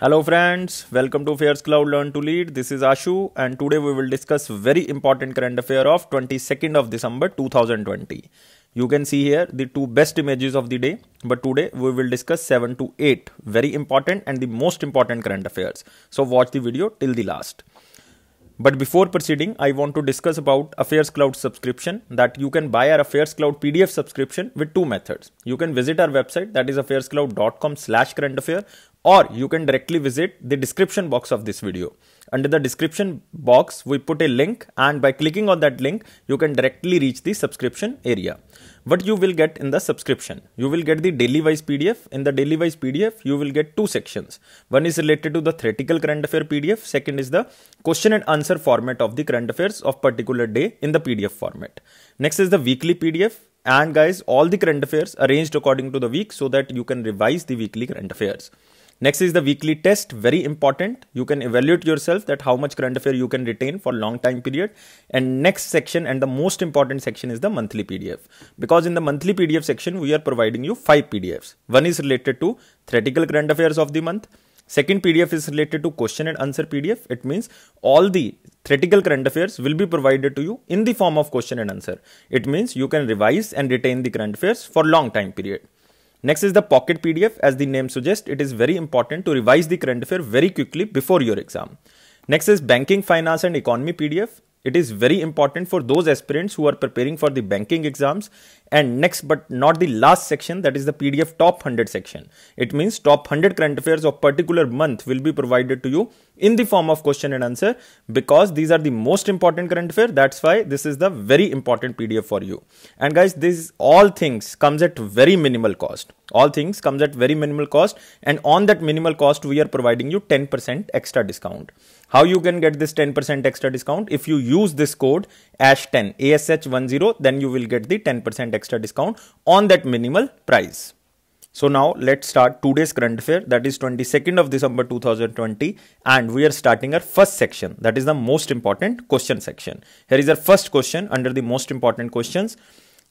Hello friends, welcome to Affairs Cloud Learn to Lead. This is Ashu and today we will discuss very important current affair of 22nd of December 2020. You can see here the two best images of the day, but today we will discuss 7 to 8 very important and the most important current affairs. So watch the video till the last. But before proceeding, I want to discuss about Affairs Cloud subscription that you can buy our Affairs Cloud PDF subscription with two methods. You can visit our website that is affairscloud.com slash current affair or you can directly visit the description box of this video. Under the description box, we put a link and by clicking on that link, you can directly reach the subscription area. What you will get in the subscription? You will get the daily wise PDF. In the daily wise PDF, you will get two sections. One is related to the theoretical current affair PDF. Second is the question and answer format of the current affairs of particular day in the PDF format. Next is the weekly PDF. And guys, all the current affairs arranged according to the week so that you can revise the weekly current affairs. Next is the weekly test, very important. You can evaluate yourself that how much current affair you can retain for long time period. And next section and the most important section is the monthly PDF. Because in the monthly PDF section, we are providing you five PDFs. One is related to theoretical current affairs of the month. Second PDF is related to question and answer PDF. It means all the theoretical current affairs will be provided to you in the form of question and answer. It means you can revise and retain the current affairs for long time period. Next is the pocket PDF. As the name suggests, it is very important to revise the current affair very quickly before your exam. Next is banking, finance and economy PDF. It is very important for those aspirants who are preparing for the banking exams and next but not the last section that is the PDF top 100 section. It means top 100 current affairs of particular month will be provided to you in the form of question and answer because these are the most important current affair that's why this is the very important PDF for you. And guys these all things comes at very minimal cost all things comes at very minimal cost and on that minimal cost we are providing you 10% extra discount how you can get this 10% extra discount if you use this code ash10 ash10 then you will get the 10% extra discount on that minimal price so now let's start today's current affair that is 22nd of December 2020 and we are starting our first section that is the most important question section. Here is our first question under the most important questions.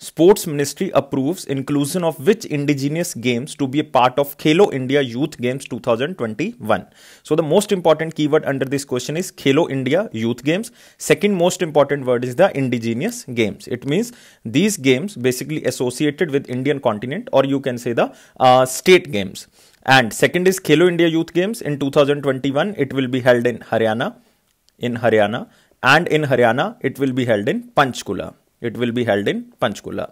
Sports Ministry approves inclusion of which indigenous games to be a part of Khelo India Youth Games 2021. So the most important keyword under this question is Khelo India Youth Games. Second most important word is the indigenous games. It means these games basically associated with Indian continent or you can say the uh, state games. And second is Khelo India Youth Games in 2021. It will be held in Haryana, in Haryana and in Haryana it will be held in Panchkula. It will be held in Panchkula.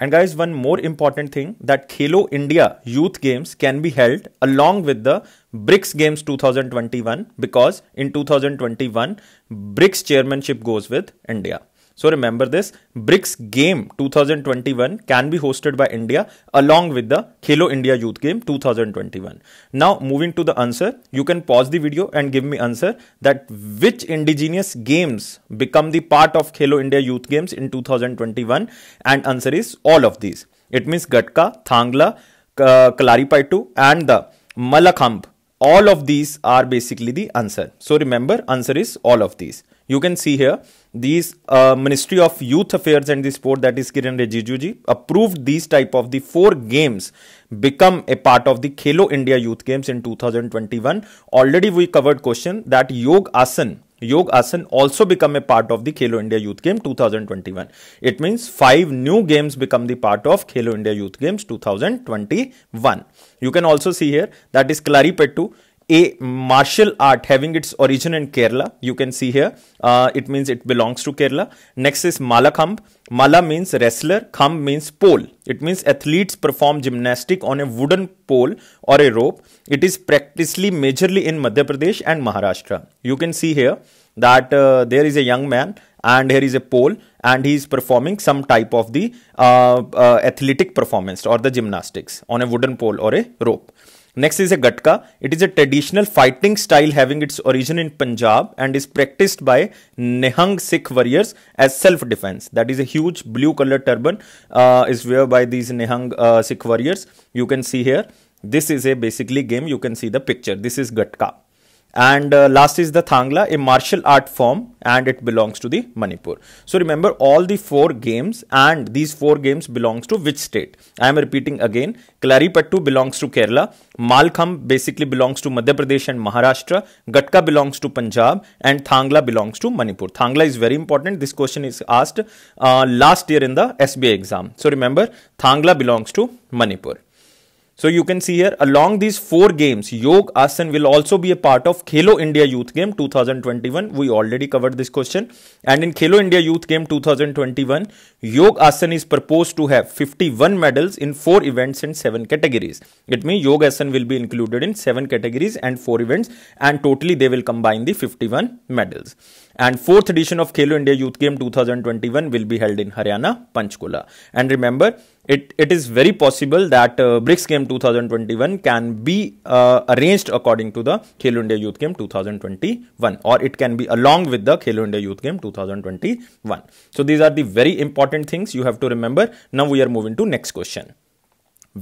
And guys, one more important thing that Khelo India Youth Games can be held along with the BRICS Games 2021 because in 2021 BRICS chairmanship goes with India. So remember this BRICS Game 2021 can be hosted by India along with the Khelo India Youth Game 2021. Now moving to the answer, you can pause the video and give me answer that which indigenous games become the part of Khelo India Youth Games in 2021 and answer is all of these. It means Gatka, Thangla, uh, Kalaripayattu and the Malakhamb. All of these are basically the answer. So remember answer is all of these you can see here these uh, ministry of youth affairs and the sport that is kiran Rijiju approved these type of the four games become a part of the khelo india youth games in 2021 already we covered question that yog asan Yog Asan also become a part of the Khelo India Youth Game 2021. It means five new games become the part of Khelo India Youth Games 2021. You can also see here that is Klari Pettu a martial art having its origin in Kerala. You can see here. Uh, it means it belongs to Kerala. Next is Malakhamb. Mala means wrestler. Kham means pole. It means athletes perform gymnastic on a wooden pole or a rope. It is practically majorly in Madhya Pradesh and Maharashtra. You can see here that uh, there is a young man and here is a pole and he is performing some type of the uh, uh athletic performance or the gymnastics on a wooden pole or a rope. Next is a Gatka. It is a traditional fighting style having its origin in Punjab and is practiced by Nehang Sikh warriors as self-defense. That is a huge blue color turban uh, is wear by these Nehang uh, Sikh warriors. You can see here. This is a basically game. You can see the picture. This is Gatka. And uh, last is the Thangla, a martial art form, and it belongs to the Manipur. So remember all the four games, and these four games belongs to which state? I am repeating again. Klaripattu belongs to Kerala. Malkham basically belongs to Madhya Pradesh and Maharashtra. Gatka belongs to Punjab, and Thangla belongs to Manipur. Thangla is very important. This question is asked uh, last year in the SBA exam. So remember, Thangla belongs to Manipur. So you can see here along these four games, Yog Asan will also be a part of Khelo India Youth Game 2021. We already covered this question. And in Khelo India Youth Game 2021, Yog Asan is proposed to have 51 medals in four events and seven categories. It means Yog Asan will be included in seven categories and four events and totally they will combine the 51 medals. And fourth edition of Khelo India Youth Game 2021 will be held in Haryana, Panchkula. And remember, it, it is very possible that uh, BRICS Game 2021 can be uh, arranged according to the Khelo India Youth Game 2021 or it can be along with the Khelo India Youth Game 2021. So these are the very important things you have to remember. Now we are moving to next question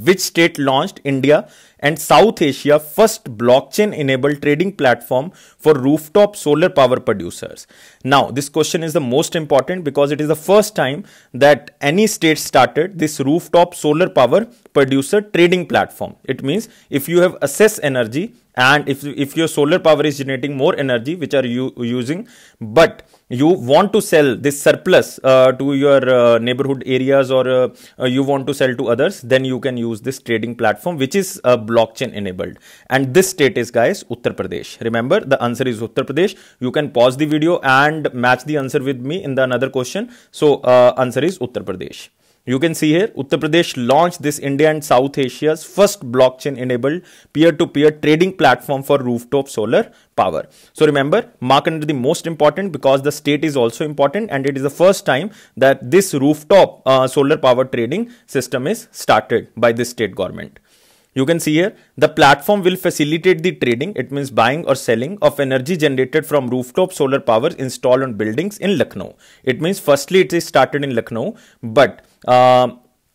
which state launched India and South Asia first blockchain enabled trading platform for rooftop solar power producers? Now, this question is the most important because it is the first time that any state started this rooftop solar power producer trading platform. It means if you have excess energy and if, if your solar power is generating more energy, which are you using, but you want to sell this surplus uh, to your uh, neighborhood areas or uh, uh, you want to sell to others then you can use this trading platform which is uh, blockchain enabled and this state is guys uttar pradesh remember the answer is uttar pradesh you can pause the video and match the answer with me in the another question so uh, answer is uttar pradesh you can see here, Uttar Pradesh launched this India and South Asia's first blockchain-enabled peer-to-peer trading platform for rooftop solar power. So remember, mark under the most important because the state is also important and it is the first time that this rooftop uh, solar power trading system is started by this state government. You can see here the platform will facilitate the trading, it means buying or selling of energy generated from rooftop solar power installed on buildings in Lucknow. It means firstly it is started in Lucknow, but uh,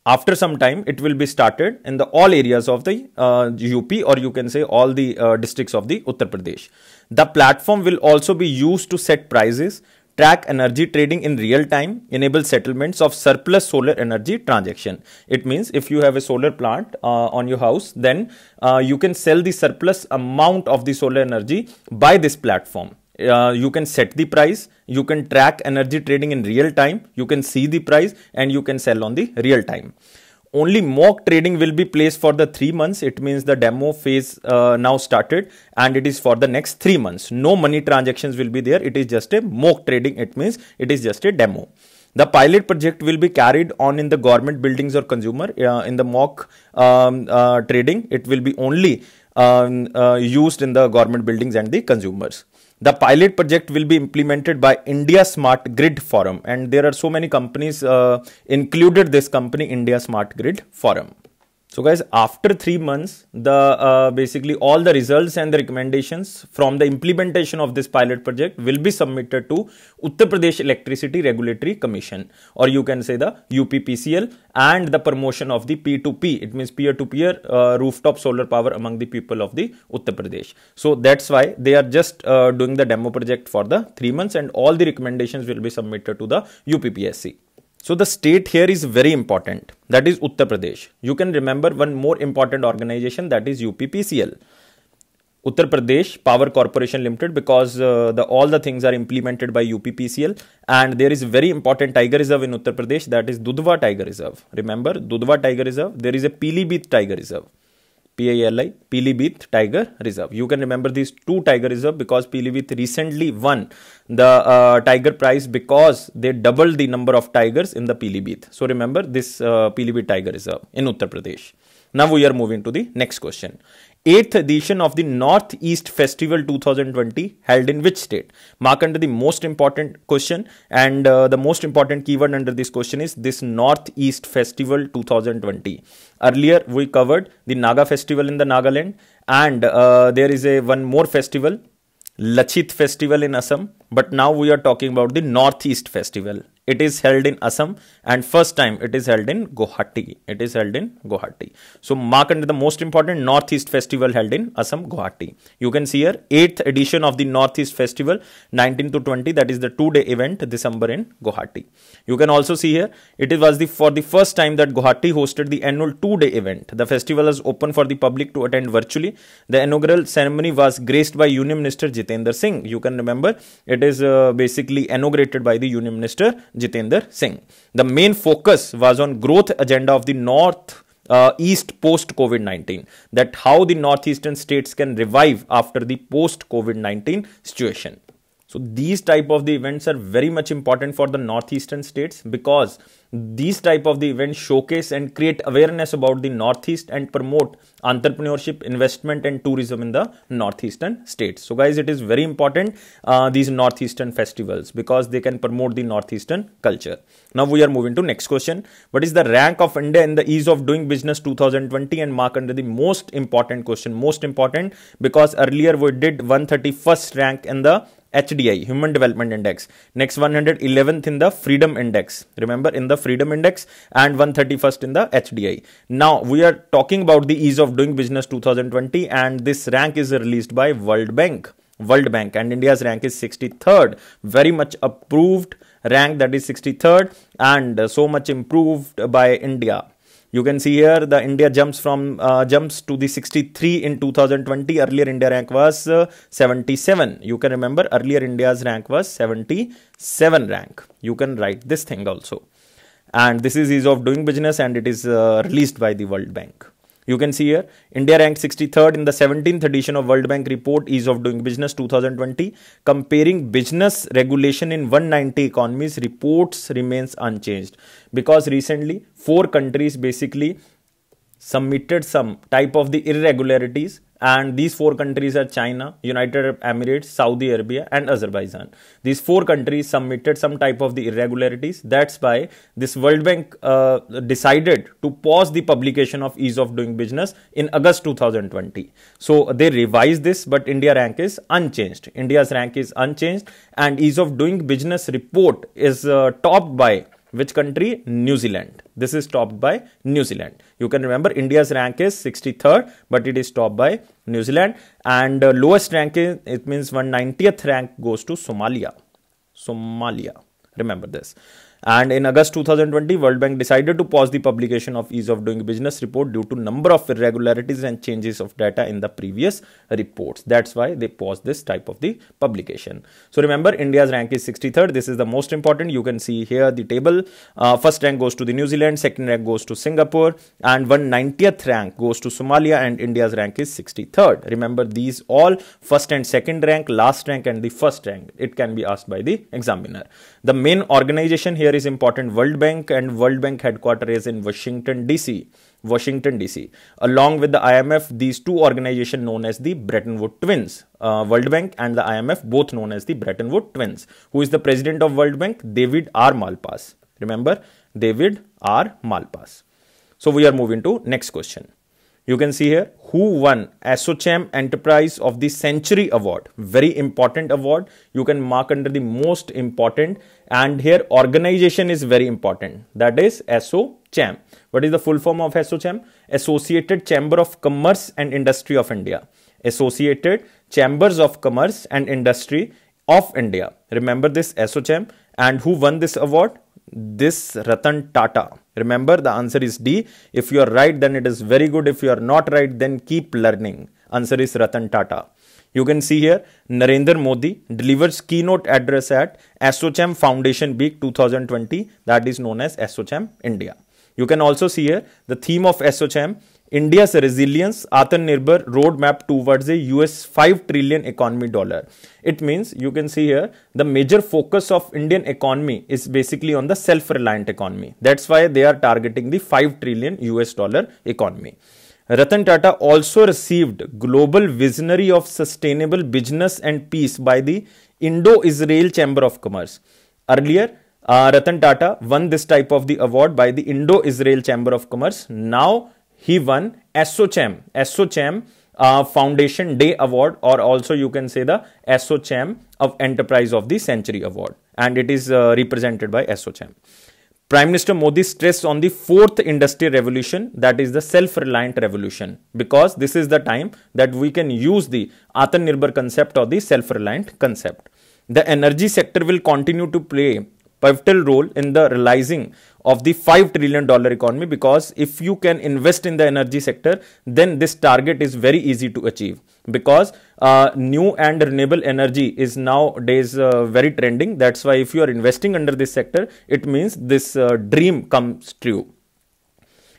after some time it will be started in the all areas of the uh, UP or you can say all the uh, districts of the Uttar Pradesh. The platform will also be used to set prices track energy trading in real time, enable settlements of surplus solar energy transaction. It means if you have a solar plant uh, on your house, then uh, you can sell the surplus amount of the solar energy by this platform. Uh, you can set the price, you can track energy trading in real time, you can see the price and you can sell on the real time only mock trading will be placed for the three months. It means the demo phase uh, now started and it is for the next three months. No money transactions will be there. It is just a mock trading. It means it is just a demo. The pilot project will be carried on in the government buildings or consumer uh, in the mock um, uh, trading. It will be only um, uh, used in the government buildings and the consumers. The pilot project will be implemented by India Smart Grid Forum and there are so many companies uh, included this company India Smart Grid Forum. So guys, after three months, the uh, basically all the results and the recommendations from the implementation of this pilot project will be submitted to Uttar Pradesh Electricity Regulatory Commission or you can say the UPPCL and the promotion of the P2P. It means peer-to-peer -peer, uh, rooftop solar power among the people of the Uttar Pradesh. So that's why they are just uh, doing the demo project for the three months and all the recommendations will be submitted to the UPPSC. So the state here is very important. That is Uttar Pradesh. You can remember one more important organization that is UPPCL. Uttar Pradesh Power Corporation Limited because uh, the, all the things are implemented by UPPCL and there is very important tiger reserve in Uttar Pradesh that is Dudhwa Tiger Reserve. Remember Dudhwa Tiger Reserve? There is a Pilibhit Tiger Reserve. PILI, Pilibhit Tiger Reserve. You can remember these two Tiger Reserve because Pilibhit recently won the uh, Tiger Prize because they doubled the number of tigers in the Pilibhit. So remember this uh, Pilibhit Tiger Reserve in Uttar Pradesh. Now we are moving to the next question. 8th edition of the Northeast Festival 2020 held in which state? Mark under the most important question and uh, the most important keyword under this question is this Northeast Festival 2020. Earlier we covered the Naga Festival in the Nagaland and uh, there is a one more festival Lachit Festival in Assam but now we are talking about the Northeast Festival it is held in Assam and first time it is held in Guwahati. It is held in Guwahati. So mark under the most important Northeast Festival held in Assam, Guwahati. You can see here 8th edition of the Northeast Festival 19 to 20 that is the two day event December in Guwahati. You can also see here it was the for the first time that Guwahati hosted the annual two day event. The festival is open for the public to attend virtually. The inaugural ceremony was graced by Union Minister Jitendra Singh. You can remember it is uh, basically inaugurated by the Union Minister Jitender Singh. The main focus was on growth agenda of the North uh, East post COVID 19, that how the northeastern states can revive after the post COVID 19 situation. So these type of the events are very much important for the northeastern states because these type of the events showcase and create awareness about the northeast and promote entrepreneurship, investment and tourism in the northeastern states. So guys, it is very important uh, these northeastern festivals because they can promote the northeastern culture. Now we are moving to next question. What is the rank of India in the ease of doing business 2020 and mark under the most important question, most important because earlier we did 131st rank in the HDI, Human Development Index. Next 111th in the Freedom Index. Remember in the Freedom Index and 131st in the HDI. Now we are talking about the Ease of Doing Business 2020 and this rank is released by World Bank. World Bank and India's rank is 63rd. Very much approved rank that is 63rd and so much improved by India. You can see here the India jumps from uh, jumps to the 63 in 2020. Earlier India rank was uh, 77. You can remember earlier India's rank was 77 rank. You can write this thing also. And this is ease of doing business and it is uh, released by the World Bank. You can see here, India ranked 63rd in the 17th edition of World Bank report Ease of Doing Business 2020. Comparing business regulation in 190 economies, reports remains unchanged. Because recently, four countries basically submitted some type of the irregularities and these four countries are China, United Arab Emirates, Saudi Arabia, and Azerbaijan. These four countries submitted some type of the irregularities. That's why this World Bank uh, decided to pause the publication of ease of doing business in August 2020. So they revised this, but India rank is unchanged. India's rank is unchanged, and ease of doing business report is uh, topped by which country? New Zealand. This is topped by New Zealand. You can remember India's rank is 63rd, but it is topped by New Zealand. And uh, lowest rank is, it means 190th rank goes to Somalia. Somalia. Remember this. And in August 2020, World Bank decided to pause the publication of Ease of Doing Business report due to number of irregularities and changes of data in the previous reports. That's why they paused this type of the publication. So remember, India's rank is 63rd. This is the most important. You can see here the table. Uh, first rank goes to the New Zealand, second rank goes to Singapore, and 190th rank goes to Somalia, and India's rank is 63rd. Remember these all first and second rank, last rank, and the first rank. It can be asked by the examiner. The main organization here is important World Bank and World Bank headquarters is in Washington DC. Washington DC. Along with the IMF, these two organizations known as the Bretton Woods twins, uh, World Bank and the IMF, both known as the Bretton Woods twins. Who is the president of World Bank? David R. Malpass. Remember, David R. Malpass. So we are moving to next question you can see here who won Assochem Enterprise of the Century Award. Very important award. You can mark under the most important. And here organization is very important. That is Assochem. What is the full form of Assochem? Associated Chamber of Commerce and Industry of India. Associated Chambers of Commerce and Industry of India. Remember this Assochem. And who won this award? this Ratan Tata? Remember, the answer is D. If you are right, then it is very good. If you are not right, then keep learning. Answer is Ratan Tata. You can see here Narendra Modi delivers keynote address at ASSOCHAM Foundation Week 2020, that is known as ASSOCHAM India. You can also see here the theme of ASSOCHAM India's resilience, Atmanirbhar roadmap towards a US 5 trillion economy dollar. It means you can see here the major focus of Indian economy is basically on the self-reliant economy. That's why they are targeting the 5 trillion US dollar economy. Ratan Tata also received Global Visionary of Sustainable Business and Peace by the Indo-Israel Chamber of Commerce. Earlier, uh, Ratan Tata won this type of the award by the Indo-Israel Chamber of Commerce. Now, he won SOCHAM, SOCHAM uh, Foundation Day Award or also you can say the SOCHAM of Enterprise of the Century Award and it is uh, represented by SOCHAM. Prime Minister Modi stressed on the fourth industrial revolution, that is the self-reliant revolution, because this is the time that we can use the Atmanirbhar concept or the self-reliant concept. The energy sector will continue to play pivotal role in the realizing of the 5 trillion dollar economy because if you can invest in the energy sector then this target is very easy to achieve because uh, new and renewable energy is nowadays uh, very trending that's why if you are investing under this sector it means this uh, dream comes true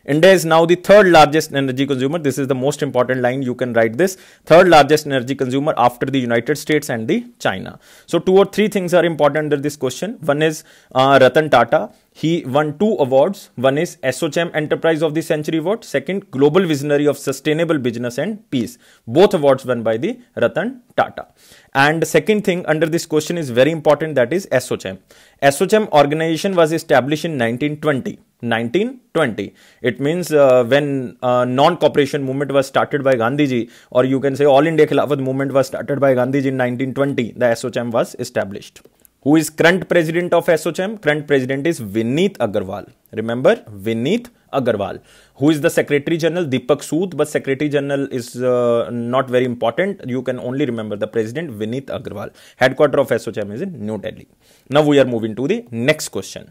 India is now the third largest energy consumer. This is the most important line you can write this. Third largest energy consumer after the United States and the China. So two or three things are important under this question. One is uh, Ratan Tata. He won two awards. One is SOCHM Enterprise of the Century Award. Second, Global Visionary of Sustainable Business and Peace. Both awards won by the Ratan Tata. And second thing under this question is very important that is SOCHM. SOCHM organization was established in 1920. 1920. It means uh, when uh, non-cooperation movement was started by Gandhiji, or you can say All India Khilafat movement was started by Gandhiji in 1920, the SOCHM was established. Who is current president of SOCHM? Current president is Vinith Agarwal. Remember, Vinith Agarwal. Who is the secretary general? Deepak Sood, but secretary general is uh, not very important. You can only remember the president Vinith Agarwal. Headquarter of SOCHM is in New Delhi. Now we are moving to the next question.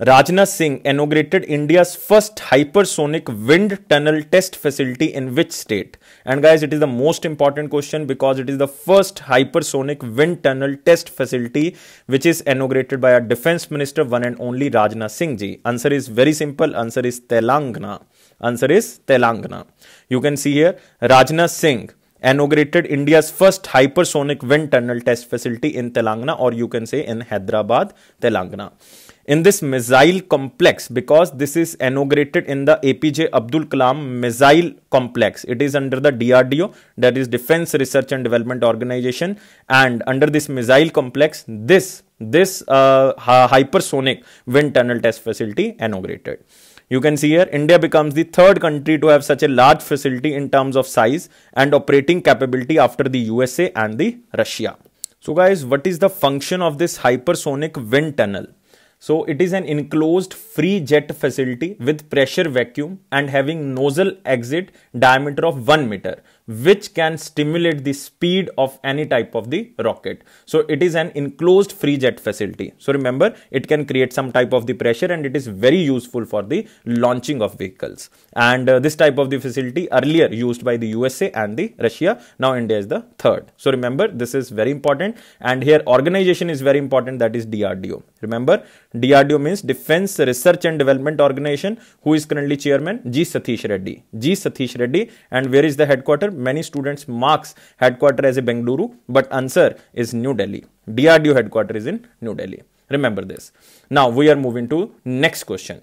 Rajnath Singh inaugurated India's first hypersonic wind tunnel test facility in which state? And guys, it is the most important question because it is the first hypersonic wind tunnel test facility which is inaugurated by our defense minister, one and only Rajnath Singh ji. Answer is very simple. Answer is Telangana. Answer is Telangana. You can see here Rajnath Singh inaugurated India's first hypersonic wind tunnel test facility in Telangana or you can say in Hyderabad, Telangana. in this missile complex because this is inaugurated in the APJ Abdul Kalam missile complex. It is under the DRDO that is Defense Research and Development Organization and under this missile complex this this uh, hypersonic wind tunnel test facility inaugurated. You can see here India becomes the third country to have such a large facility in terms of size and operating capability after the USA and the Russia. So guys, what is the function of this hypersonic wind tunnel? So it is an enclosed free jet facility with pressure vacuum and having nozzle exit diameter of 1 meter which can stimulate the speed of any type of the rocket. So it is an enclosed free jet facility. So remember, it can create some type of the pressure and it is very useful for the launching of vehicles. And uh, this type of the facility earlier used by the USA and the Russia. Now India is the third. So remember, this is very important. And here organization is very important. That is DRDO. Remember, DRDO means Defense Research and Development Organization, who is currently chairman G Satish Reddy. G Satish Reddy. And where is the headquarters? many students marks headquarter as a Bengaluru, but answer is New Delhi. DRDO headquarter is in New Delhi. Remember this. Now we are moving to next question.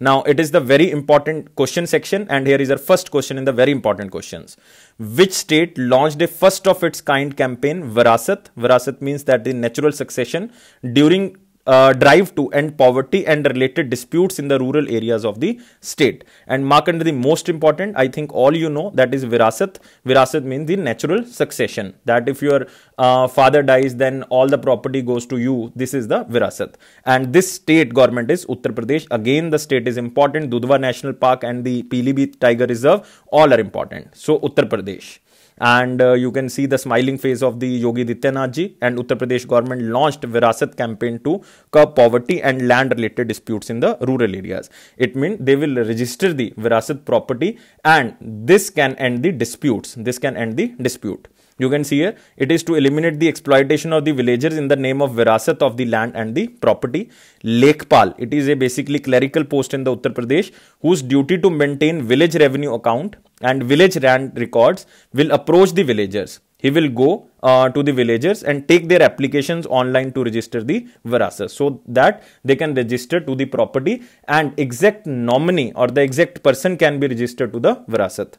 Now it is the very important question section and here is our first question in the very important questions. Which state launched a first of its kind campaign Virasat? Virasat means that the natural succession during uh, drive to end poverty and related disputes in the rural areas of the state. And mark under the most important, I think all you know that is virasat. Virasat means the natural succession. That if your uh, father dies, then all the property goes to you. This is the virasat. And this state government is Uttar Pradesh. Again, the state is important. Dudhwa National Park and the Pilibhit Tiger Reserve all are important. So Uttar Pradesh. And uh, you can see the smiling face of the Yogi Dityanath ji. And Uttar Pradesh government launched Virasat campaign to curb poverty and land related disputes in the rural areas. It means they will register the Virasat property and this can end the disputes. This can end the dispute you can see here it is to eliminate the exploitation of the villagers in the name of virasat of the land and the property Lakepal. it is a basically clerical post in the uttar pradesh whose duty to maintain village revenue account and village land records will approach the villagers he will go uh, to the villagers and take their applications online to register the virasat so that they can register to the property and exact nominee or the exact person can be registered to the virasat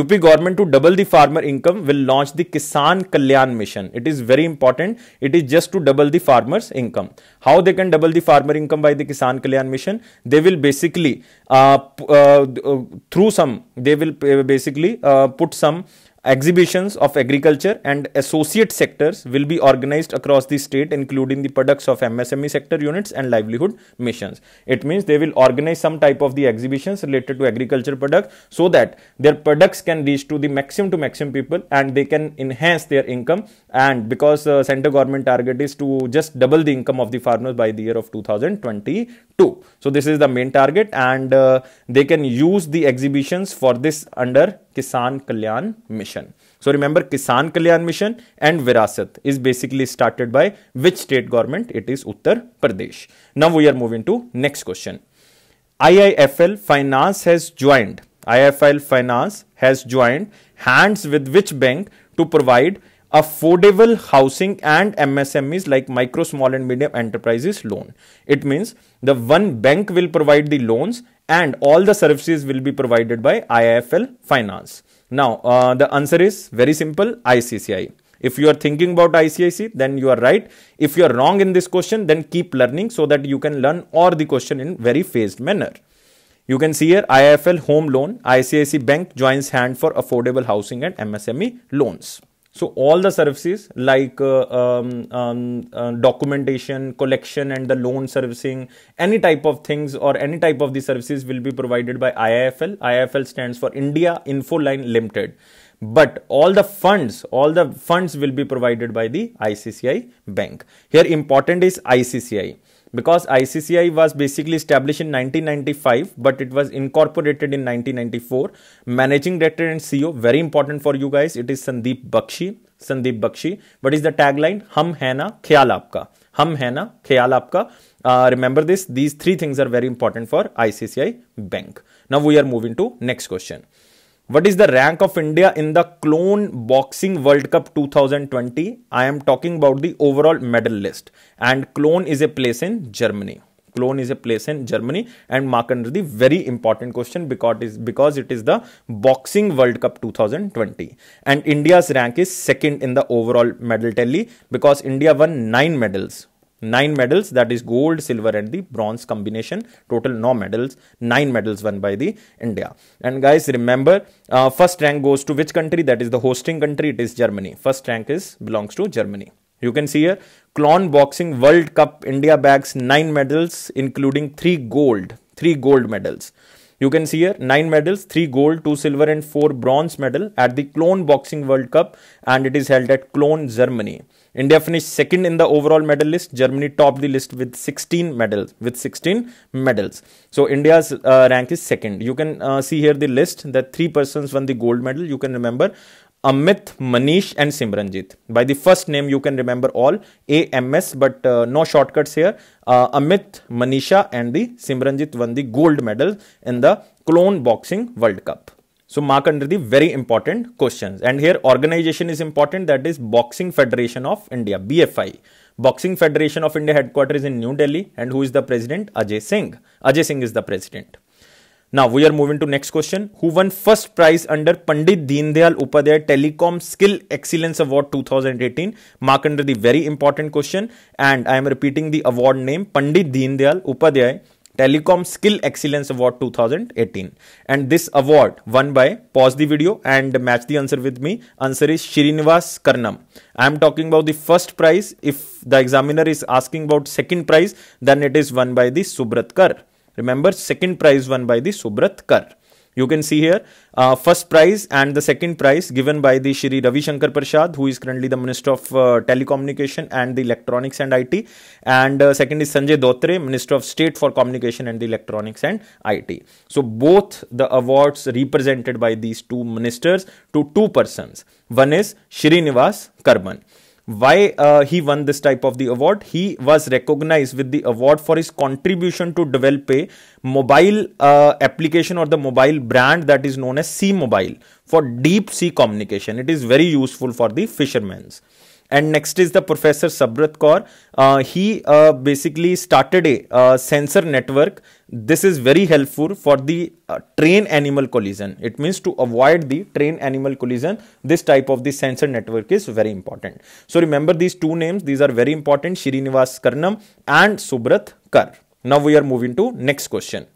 UP government to double the farmer income will launch the Kisan Kalyan mission. It is very important. It is just to double the farmer's income. How they can double the farmer income by the Kisan Kalyan mission? They will basically, uh, uh, uh, through some, they will basically put some Exhibitions of agriculture and associate sectors will be organized across the state including the products of MSME sector units and livelihood missions. It means they will organize some type of the exhibitions related to agriculture products so that their products can reach to the maximum to maximum people and they can enhance their income and because uh, center government target is to just double the income of the farmers by the year of 2022. So this is the main target and uh, they can use the exhibitions for this under Kisan Kalyan Mission. So remember Kisan Kalyan Mission and Virasat is basically started by which state government? It is Uttar Pradesh. Now we are moving to next question. IIFL Finance has joined. IIFL Finance has joined hands with which bank to provide affordable housing and MSMEs like micro, small and medium enterprises loan. It means the one bank will provide the loans and all the services will be provided by IIFL Finance. Now, uh, the answer is very simple ICCI. If you are thinking about ICIC, then you are right. If you are wrong in this question, then keep learning so that you can learn all the question in very phased manner. You can see here IIFL home loan, ICIC bank joins hand for affordable housing and MSME loans. So all the services like uh, um, um, uh, documentation, collection, and the loan servicing, any type of things or any type of the services will be provided by IIFL. IIFL stands for India Infoline Limited. But all the funds, all the funds will be provided by the ICCI bank. Here important is ICCI. because ICCI was basically established in 1995 but it was incorporated in 1994 managing director and CEO very important for you guys it is Sandeep Bakshi Sandeep Bakshi what is the tagline hum hai na khayal aapka hum hai na khayal aapka uh, remember this these three things are very important for ICCI bank now we are moving to next question What is the rank of India in the Clone Boxing World Cup 2020? I am talking about the overall medal list. And Clone is a place in Germany. Cologne is a place in Germany and mark under the very important question because it is because it is the boxing world cup 2020 and India's rank is second in the overall medal tally because India won 9 medals 9 medals that is gold silver and the bronze combination total 9 medals 9 medals won by the india and guys remember uh, first rank goes to which country that is the hosting country it is germany first rank is belongs to germany you can see here clone boxing world cup india bags 9 medals including 3 gold 3 gold medals you can see here 9 medals, 3 gold, 2 silver and 4 bronze medal at the Clone Boxing World Cup and it is held at Clone, Germany. India finished second in the overall medal list. Germany topped the list with 16 medals. With 16 medals, so India's uh, rank is second. You can uh, see here the list that three persons won the gold medal. You can remember Amit, Manish, and Simranjit. By the first name, you can remember all AMS, but uh, no shortcuts here. Uh, Amit, Manisha, and the Simranjit won the gold medal in the Clone Boxing World Cup. So mark under the very important questions. And here organization is important that is Boxing Federation of India, BFI. Boxing Federation of India headquarters in New Delhi and who is the president? Ajay Singh. Ajay Singh is the president. Now we are moving to next question. Who won first prize under Pandit Deendayal Upadhyay Telecom Skill Excellence Award 2018? Mark under the very important question and I am repeating the award name Pandit Deendayal Upadhyay Telecom Skill Excellence Award 2018. And this award won by, pause the video and match the answer with me. Answer is Shirinivas Karnam. I am talking about the first prize. If the examiner is asking about second prize, then it is won by the Subrat Kar. Remember, second prize won by the Subrat Kar. You can see here uh, first prize and the second prize given by the Shri Ravi Shankar Prasad, who is currently the Minister of uh, Telecommunication and the Electronics and IT, and uh, second is Sanjay Dotre, Minister of State for Communication and the Electronics and IT. So both the awards represented by these two ministers to two persons. One is Shri Nivas Karman why uh, he won this type of the award he was recognized with the award for his contribution to develop a mobile uh, application or the mobile brand that is known as c mobile for deep sea communication it is very useful for the fishermen's and next is the Professor Sabrat Kaur. Uh, he uh, basically started a uh, sensor network. This is very helpful for the uh, train animal collision. It means to avoid the train animal collision, this type of the sensor network is very important. So remember these two names. These are very important. shirinivas Karnam and Subrat Kar. Now we are moving to next question.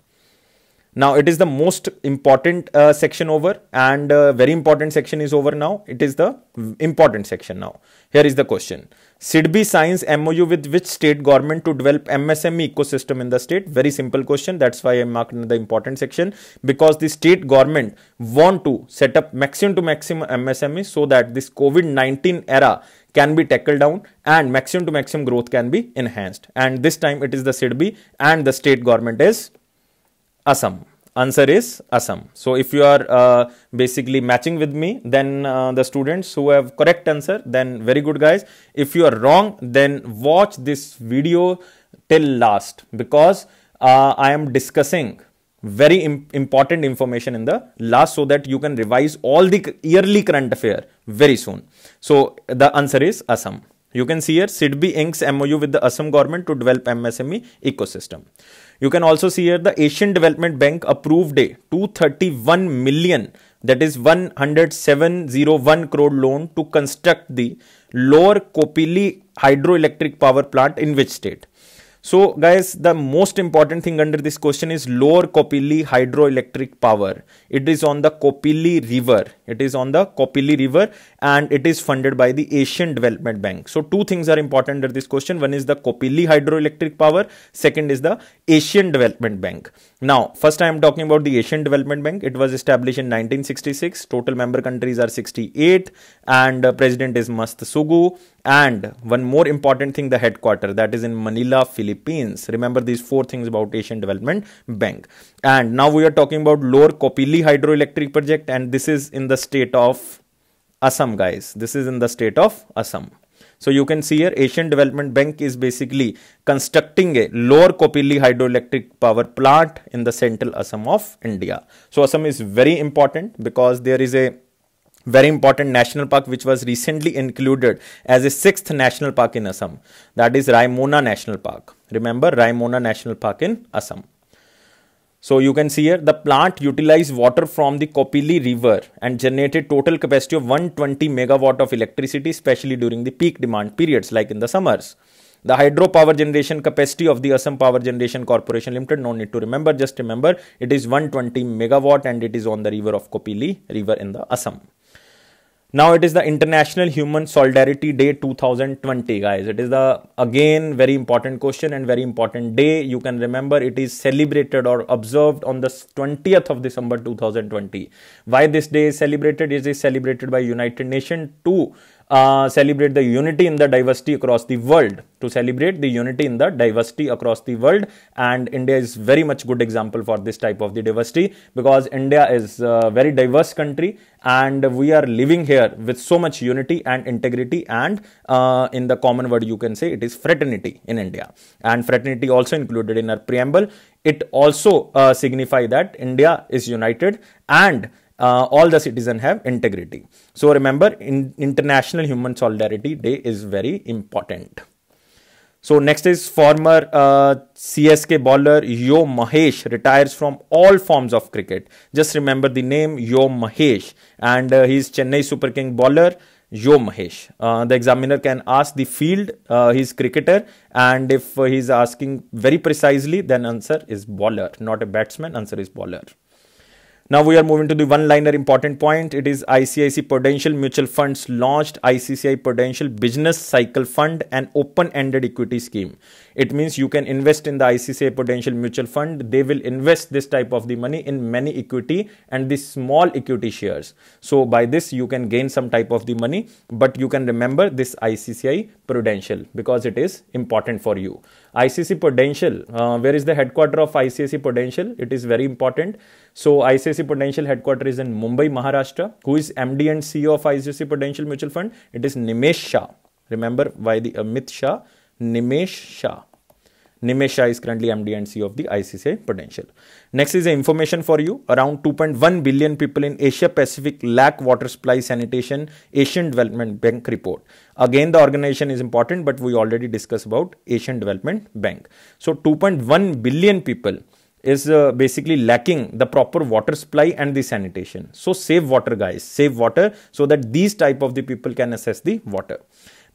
Now it is the most important uh, section over and uh, very important section is over now. It is the important section now. Here is the question. SIDBI signs MOU with which state government to develop MSME ecosystem in the state? Very simple question. That's why I marked the important section because the state government want to set up maximum to maximum MSME so that this COVID-19 era can be tackled down and maximum to maximum growth can be enhanced. And this time it is the SIDBI and the state government is Assam. Answer is Assam. So if you are uh, basically matching with me, then uh, the students who have correct answer, then very good guys. If you are wrong, then watch this video till last because uh, I am discussing very important information in the last so that you can revise all the yearly current affair very soon. So the answer is Assam. You can see here SIDBI inks MOU with the Assam government to develop MSME ecosystem. You can also see here the Asian Development Bank approved a 231 million that is 10701 crore loan to construct the lower Kopili hydroelectric power plant in which state? So guys, the most important thing under this question is lower Kopili hydroelectric power. It is on the Kopili river. It is on the Kopili river and it is funded by the Asian Development Bank. So two things are important under this question. One is the Kopili hydroelectric power. Second is the Asian Development Bank. Now, first I am talking about the Asian Development Bank. It was established in 1966. Total member countries are 68 and uh, president is Mast Sugu and one more important thing the headquarter that is in manila philippines remember these four things about asian development bank and now we are talking about lower kopili hydroelectric project and this is in the state of assam guys this is in the state of assam so you can see here asian development bank is basically constructing a lower kopili hydroelectric power plant in the central assam of india so assam is very important because there is a very important national park which was recently included as a sixth national park in Assam. That is Raimona National Park. Remember Raimona National Park in Assam. So you can see here the plant utilized water from the Kopili river and generated total capacity of 120 megawatt of electricity especially during the peak demand periods like in the summers. The hydropower generation capacity of the Assam Power Generation Corporation Limited, no need to remember, just remember it is 120 megawatt and it is on the river of Kopili river in the Assam now it is the international human solidarity day 2020 guys it is the again very important question and very important day you can remember it is celebrated or observed on the 20th of december 2020 why this day is celebrated it is celebrated by united Nations to uh, celebrate the unity in the diversity across the world to celebrate the unity in the diversity across the world and india is very much good example for this type of the diversity because india is a very diverse country and we are living here with so much unity and integrity and uh, in the common word you can say it is fraternity in india and fraternity also included in our preamble it also uh, signify that india is united and uh, all the citizens have integrity. So remember, in International Human Solidarity Day is very important. So next is former uh, CSK bowler Yo Mahesh retires from all forms of cricket. Just remember the name Yo Mahesh and uh, he is Chennai Super King bowler Yo Mahesh. Uh, the examiner can ask the field, uh, his cricketer and if he is asking very precisely then answer is bowler, not a batsman, answer is bowler. Now we are moving to the one-liner important point. It is ICIC Prudential Mutual Funds launched ICCI Prudential Business Cycle Fund, and open-ended equity scheme. It means you can invest in the ICCA potential mutual fund. They will invest this type of the money in many equity and the small equity shares. So by this you can gain some type of the money, but you can remember this ICCI Prudential because it is important for you. ICC Prudential, uh, where is the headquarter of ICC Prudential? It is very important. So ICC Prudential headquarter is in Mumbai, Maharashtra. Who is MD and CEO of ICC Prudential Mutual Fund? It is Nimesh Shah. Remember why the Amit Shah Nimesh Shah. Nimesh Shah is currently MD and CEO of the ICCI Prudential. Next is the information for you. Around 2.1 billion people in Asia Pacific lack water supply sanitation Asian Development Bank report. Again, the organization is important, but we already discussed about Asian Development Bank. So 2.1 billion people is uh, basically lacking the proper water supply and the sanitation. So save water guys, save water so that these type of the people can assess the water.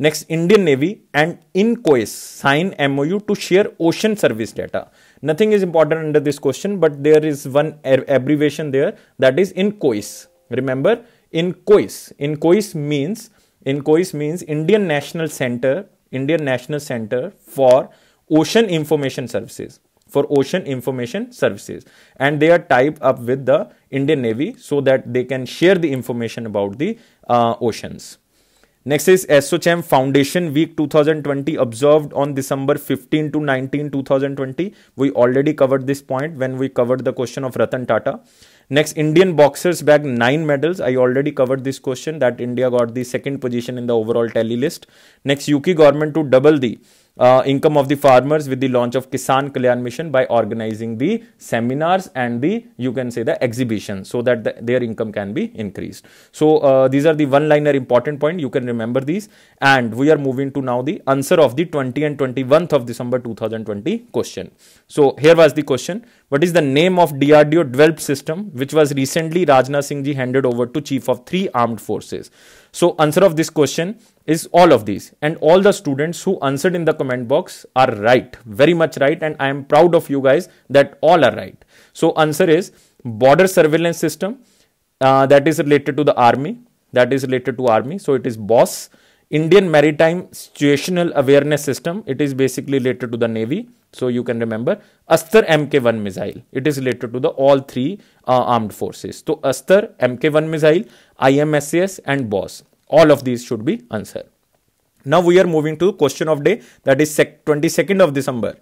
Next, Indian Navy and INCOIS sign MOU to share ocean service data. Nothing is important under this question, but there is one abbreviation there that is INCOIS. Remember, INCOIS. INCOIS means INCOIS means Indian National Center, Indian National Center for Ocean Information Services for ocean information services and they are tied up with the Indian Navy so that they can share the information about the uh, oceans. Next is SOCHM Foundation Week 2020 observed on December 15 to 19, 2020. We already covered this point when we covered the question of Ratan Tata. Next, Indian boxers bagged nine medals. I already covered this question that India got the second position in the overall tally list. Next, UK government to double the uh, income of the farmers with the launch of Kisan Kalyan Mission by organizing the seminars and the you can say the exhibition so that the, their income can be increased. So uh, these are the one-liner important point you can remember these and we are moving to now the answer of the 20 and 21st of December 2020 question. So here was the question what is the name of DRDO developed system which was recently Rajnath Singh ji handed over to Chief of Three Armed Forces? So answer of this question is all of these and all the students who answered in the comment box are right, very much right and I am proud of you guys that all are right. So answer is border surveillance system uh, that is related to the army, that is related to army. So it is BOSS Indian Maritime Situational Awareness System. It is basically related to the Navy. So you can remember Astar MK1 missile. It is related to the all three uh, armed forces. So Astar MK1 missile, IMSAS and BOSS. All of these should be answer. Now we are moving to question of day that is 22nd of December.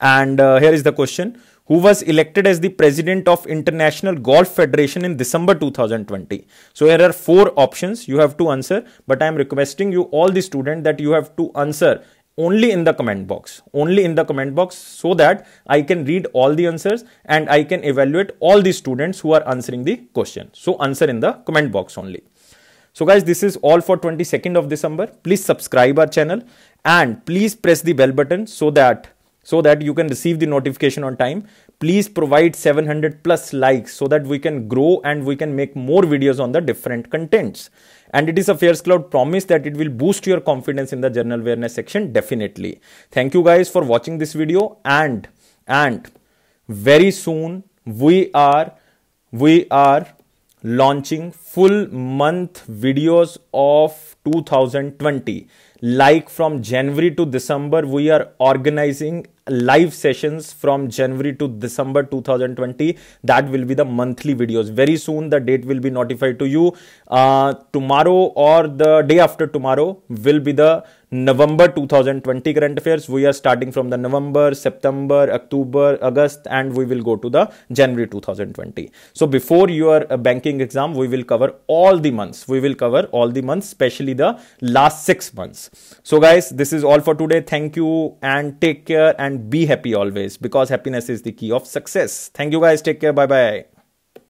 And uh, here is the question who was elected as the president of International Golf Federation in December 2020. So here are four options you have to answer, but I am requesting you all the student that you have to answer only in the comment box, only in the comment box so that I can read all the answers and I can evaluate all the students who are answering the question. So answer in the comment box only. So guys, this is all for 22nd of December. Please subscribe our channel and please press the bell button so that so that you can receive the notification on time. Please provide 700 plus likes so that we can grow and we can make more videos on the different contents. And it is a Fairs Cloud promise that it will boost your confidence in the general awareness section definitely. Thank you guys for watching this video and and very soon we are we are launching full month videos of 2020 like from January to December, we are organizing live sessions from January to December 2020. That will be the monthly videos. Very soon, the date will be notified to you. Uh, tomorrow or the day after tomorrow will be the November 2020 current affairs. We are starting from the November, September, October, August, and we will go to the January 2020. So before your uh, banking exam, we will cover all the months. We will cover all the months, especially the last six months. So guys, this is all for today. Thank you and take care and be happy always because happiness is the key of success. Thank you guys. Take care. Bye bye.